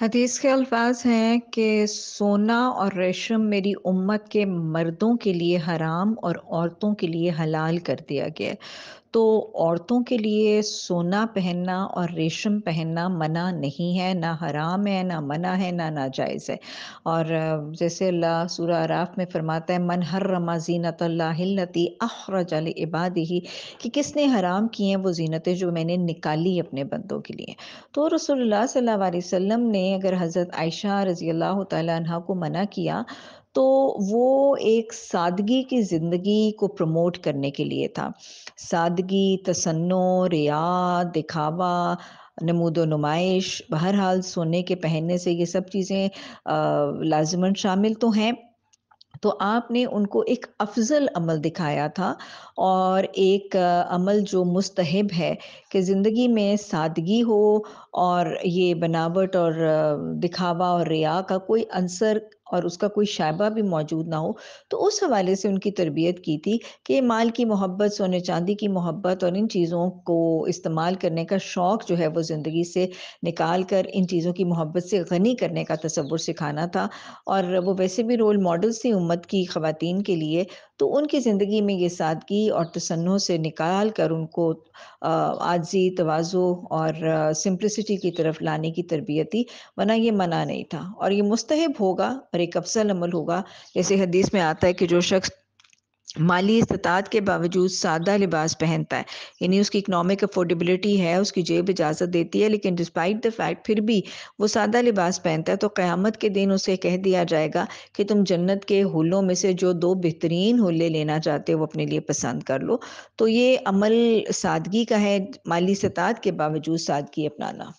हदीस के अल्फाज हैं कि सोना और रेशम मेरी उम्मत के मर्दों के लिए हराम और औरतों के लिए हलाल कर दिया गया है तो औरतों के लिए सोना पहनना और रेशम पहनना मना नहीं है ना हराम है ना मना है ना नाजायज़ है और जैसे अल्लाह सूर आराफ में फरमाता है मन हर रमा जीनत हिल्लती अखरज इबाद ही कि किसने हराम किए हैं वो जीनतें जो मैंने निकाली अपने बंदों के लिए तो रसोल्ला वसम ने अगर हज़रत आयशा रज़ी अल्लाह तह को मना किया तो वो एक सादगी की ज़िंदगी को प्रमोट करने के लिए था सादगी तसन्नो रिया दिखावा नमूदो नुमाइश बहरहाल सोने के पहनने से ये सब चीज़ें लाजमन शामिल तो हैं तो आपने उनको एक अफजल अमल दिखाया था और एक अमल जो मुस्तहब है कि ज़िंदगी में सादगी हो और ये बनावट और दिखावा और रिया का कोई अंसर और उसका कोई शायबा भी मौजूद ना हो तो उस हवाले से उनकी तरबियत की थी कि माल की मोहब्बत सोने चांदी की मोहब्बत और इन चीज़ों को इस्तेमाल करने का शौक़ जो है वो ज़िंदगी से निकाल कर इन चीज़ों की मोहब्बत से गनी करने का तस्वुर सिखाना था और वो वैसे भी रोल मॉडल्स थी उम्मत की खुवान के लिए तो उनकी ज़िंदगी में ये सादगी और तसन्नों से निकाल कर उनको आजी तोज़ो और सिंप्लिसिटी की तरफ लाने की तरबियत दी वरना ये मना नहीं था और ये मुस्तहब होगा और एक अफसल अमल होगा जैसे हदीस में आता है कि जो शख्स माली इस्तात के बावजूद सादा लिबास पहनता है यानी उसकी इकनॉमिक अफोर्डेबिलिटी है उसकी जेब इजाज़त देती है लेकिन डिस्पाइट द फैक्ट फिर भी वो सादा लिबास पहनता है तो क़्यामत के दिन उसे कह दिया जाएगा कि तुम जन्नत के हुलों में से जो दो बेहतरीन हुले लेना चाहते हो वो अपने लिए पसंद कर लो तो ये अमल सादगी का है माली इस्तात के बावजूद सादगी अपनाना